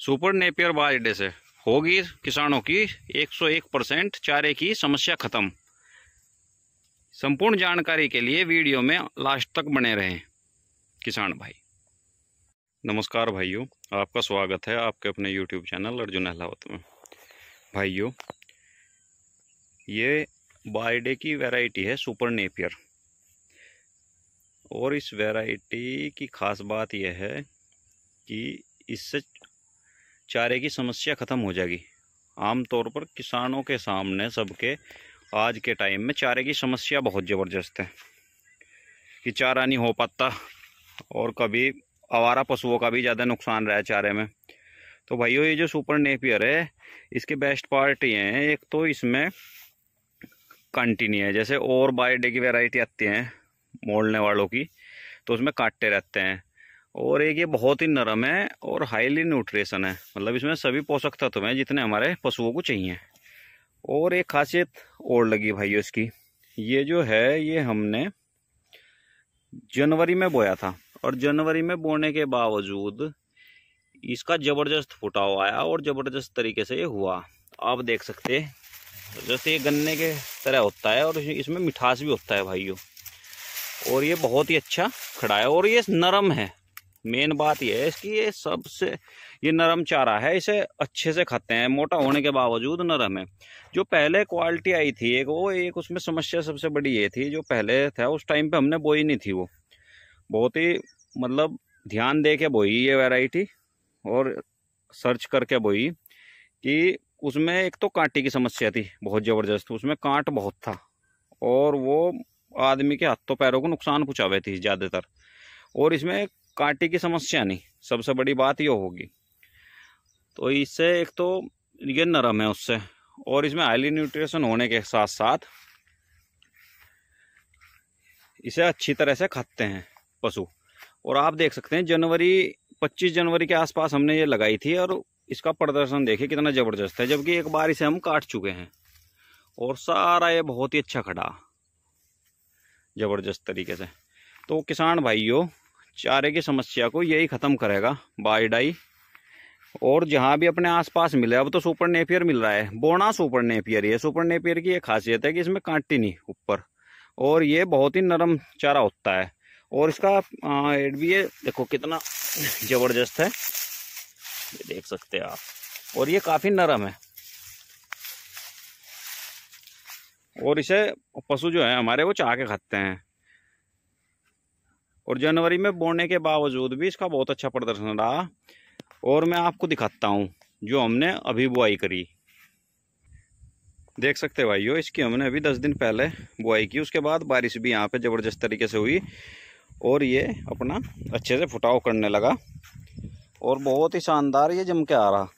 super Napier बाज अड्डे से होगी किसानों की 101 परसेंट चारे की समस्या खत्म संपूर्ण जानकारी के लिए वीडियो में लास्ट तक बने रहें किसान भाई नमस्कार भाइयों आपका स्वागत है आपके अपने यूट्यूब चैनल अर्जुन अहलावत में भाइयों ये बायडे की वैरायटी है सुपर नेपियर और इस वैरायटी की खास बात यह है कि इससे चारे की समस्या ख़त्म हो जाएगी आमतौर पर किसानों के सामने सबके आज के टाइम में चारे की समस्या बहुत ज़बरदस्त है कि चारा नहीं हो पाता और कभी आवारा पशुओं का भी ज़्यादा नुकसान रहा चारे में तो भाइयों ये जो सुपर नेपियर है इसके बेस्ट पार्ट ये हैं एक तो इसमें कंटिन्यू है जैसे और बायोडे की वेराइटी आती हैं मोड़ने वालों की तो उसमें काटते रहते हैं और एक ये बहुत ही नरम है और हाईली न्यूट्रिशन है मतलब इसमें सभी पोषक तत्व हैं जितने हमारे पशुओं को चाहिए और एक खासियत और लगी भाई इसकी ये जो है ये हमने जनवरी में बोया था और जनवरी में बोने के बावजूद इसका ज़बरदस्त फुटाव आया और ज़बरदस्त तरीके से ये हुआ आप देख सकते जैसे ये गन्ने के तरह होता है और इसमें मिठास भी होता है भाइयों और ये बहुत ही अच्छा खड़ा है और ये नरम है मेन बात यह है इसकी ये सबसे ये नरम चारा है इसे अच्छे से खाते हैं मोटा होने के बावजूद नरम है जो पहले क्वालिटी आई थी एक वो एक उसमें समस्या सबसे बड़ी ये थी जो पहले था उस टाइम पे हमने बोई नहीं थी वो बहुत ही मतलब ध्यान दे के बोई ये वैरायटी और सर्च करके बोई कि उसमें एक तो कांटे की समस्या थी बहुत ज़बरदस्त उसमें कांट बहुत था और वो आदमी के हाथों पैरों को नुकसान पहुँचावे थी ज़्यादातर और इसमें कांटे की समस्या नहीं सबसे बड़ी बात ये होगी तो इससे एक तो ये नरम है उससे और इसमें हाईली न्यूट्रिशन होने के साथ साथ इसे अच्छी तरह से खाते हैं पशु और आप देख सकते हैं जनवरी 25 जनवरी के आसपास हमने ये लगाई थी और इसका प्रदर्शन देखिए कितना ज़बरदस्त है जबकि एक बार इसे हम काट चुके हैं और सारा ये बहुत ही अच्छा खड़ा ज़बरदस्त तरीके से तो किसान भाइयों चारे की समस्या को यही ख़त्म करेगा बाईडाई और जहाँ भी अपने आसपास मिले अब तो सुपर नेपियर मिल रहा है बोना सुपर नेपियर ये सुपर नेपियर की ये खासियत है कि इसमें कांटी नहीं ऊपर और ये बहुत ही नरम चारा होता है और इसका एड भी ये देखो कितना ज़बरदस्त है ये देख सकते हैं आप और ये काफ़ी नरम है और इसे पशु जो है हमारे वो चाह के खाते हैं और जनवरी में बोने के बावजूद भी इसका बहुत अच्छा प्रदर्शन रहा और मैं आपको दिखाता हूँ जो हमने अभी बुआई करी देख सकते हैं भाइयों इसकी हमने अभी दस दिन पहले बुआई की उसके बाद बारिश भी यहाँ पे ज़बरदस्त तरीके से हुई और ये अपना अच्छे से फुटाव करने लगा और बहुत ही शानदार ये जम के आ रहा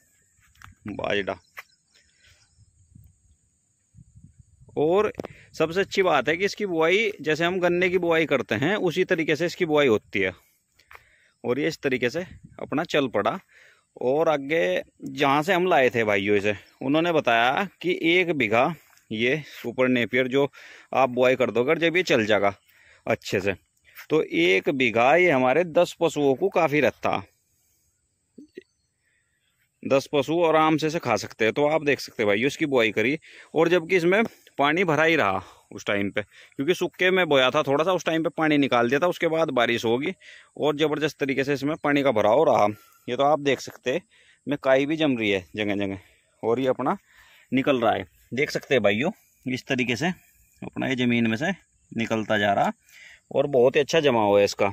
बाजडा और सबसे अच्छी बात है कि इसकी बुआई जैसे हम गन्ने की बुआई करते हैं उसी तरीके से इसकी बुआई होती है और ये इस तरीके से अपना चल पड़ा और आगे जहाँ से हम लाए थे भाइयों इसे उन्होंने बताया कि एक बीघा ये सुपर नेपियर जो आप बुआई कर दोगे जब ये चल जाएगा अच्छे से तो एक बीघा ये हमारे दस पशुओं को काफ़ी रहता दस पशु आराम से से खा सकते हैं तो आप देख सकते हैं भाई इसकी बुआई करी और जबकि इसमें पानी भरा ही रहा उस टाइम पे क्योंकि सूखे में बोया था थोड़ा सा उस टाइम पे पानी निकाल दिया था उसके बाद बारिश होगी और ज़बरदस्त तरीके से इसमें पानी का भराव रहा ये तो आप देख सकते में काई भी जम रही है जगह जगह और ये अपना निकल रहा है देख सकते हैं भाइयों इस तरीके से अपना ये ज़मीन में से निकलता जा रहा और बहुत ही अच्छा जमा हुआ है इसका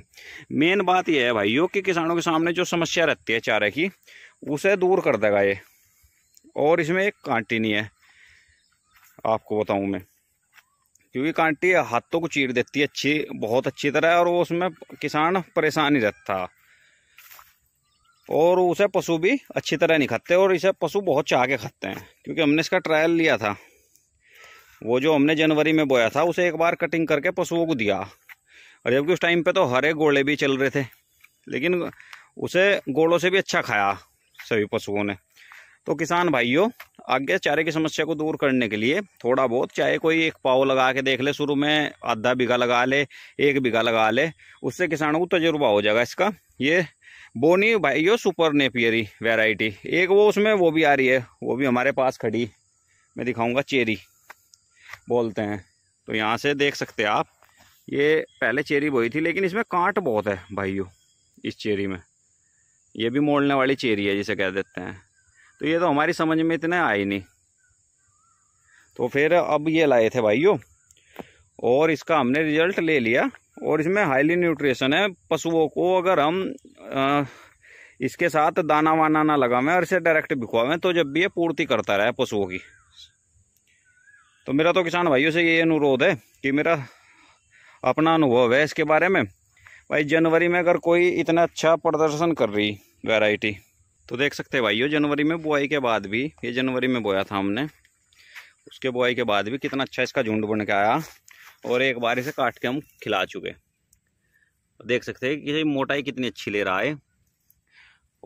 मेन बात यह है भाइयों कि किसानों के सामने जो समस्या रहती है चारे की उसे दूर कर देगा ये और इसमें एक कांटी नहीं है आपको बताऊं मैं क्योंकि कांटी हाथों को चीर देती है अच्छी बहुत अच्छी तरह और वो उसमें किसान परेशान ही रहता और उसे पशु भी अच्छी तरह नहीं खाते और इसे पशु बहुत चाह के खाते हैं क्योंकि हमने इसका ट्रायल लिया था वो जो हमने जनवरी में बोया था उसे एक बार कटिंग करके पशुओं को दिया और जबकि उस टाइम पे तो हरे गोले भी चल रहे थे लेकिन उसे गोलों से भी अच्छा खाया सभी पशुओं ने तो किसान भाइयों आगे चारे की समस्या को दूर करने के लिए थोड़ा बहुत चाहे कोई एक पाव लगा के देख ले शुरू में आधा बीघा लगा ले एक बीघा लगा ले उससे किसानों को तजुर्बा हो जाएगा इसका ये बोनी भाइयों सुपर नेपियरी वेराइटी एक वो उसमें वो भी आ रही है वो भी हमारे पास खड़ी मैं दिखाऊंगा चेरी बोलते हैं तो यहाँ से देख सकते आप ये पहले चेरी बोई थी लेकिन इसमें कांट बहुत है भाइयों इस चेरी में ये भी मोड़ने वाली चेरी है जिसे कह देते हैं तो ये तो हमारी समझ में इतना आई नहीं तो फिर अब ये लाए थे भाइयों और इसका हमने रिजल्ट ले लिया और इसमें हाईली न्यूट्रिशन है पशुओं को अगर हम आ, इसके साथ दाना वाना ना लगावें और इसे डायरेक्ट बिखवावें तो जब भी ये पूर्ति करता रहे पशुओं की तो मेरा तो किसान भाइयों से ये अनुरोध है कि मेरा अपना अनुभव है इसके बारे में भाई जनवरी में अगर कोई इतना अच्छा प्रदर्शन कर रही वैरायटी तो देख सकते हैं भाइयों जनवरी में बुआई के बाद भी ये जनवरी में बोया था हमने उसके बुआई के बाद भी कितना अच्छा इसका झुंड बन के आया और एक बार इसे काट के हम खिला चुके देख सकते हैं कि मोटाई कितनी अच्छी ले रहा है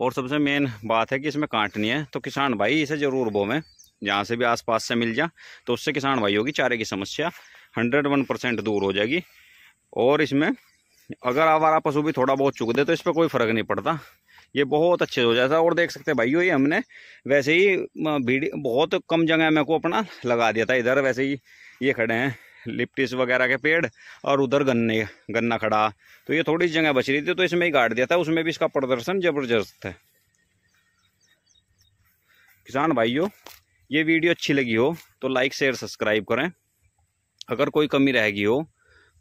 और सबसे मेन बात है कि इसमें काटनी है तो किसान भाई इसे ज़रूर बोवें जहाँ से भी आसपास से मिल जाए तो उससे किसान भाइयों की चारे की समस्या हंड्रेड वन परसेंट दूर हो जाएगी और इसमें अगर आवारा पशु भी थोड़ा बहुत चुक दे तो इस पर कोई फ़र्क नहीं पड़ता ये बहुत अच्छे हो जाता है और देख सकते भाई ये हमने वैसे ही भीड़ बहुत कम जगह मेरे को अपना लगा दिया था इधर वैसे ही ये खड़े हैं लिप्टिस वगैरह के पेड़ और उधर गन्ने गन्ना खड़ा तो ये थोड़ी जगह बच रही थी तो इसमें ही गाड़ दिया था उसमें भी इसका प्रदर्शन ज़बरदस्त है किसान भाइयों ये वीडियो अच्छी लगी हो तो लाइक शेयर सब्सक्राइब करें अगर कोई कमी रहेगी हो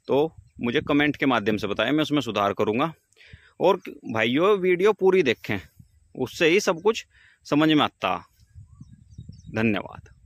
तो मुझे कमेंट के माध्यम से बताएं मैं उसमें सुधार करूँगा और भाइयों वीडियो पूरी देखें उससे ही सब कुछ समझ में आता धन्यवाद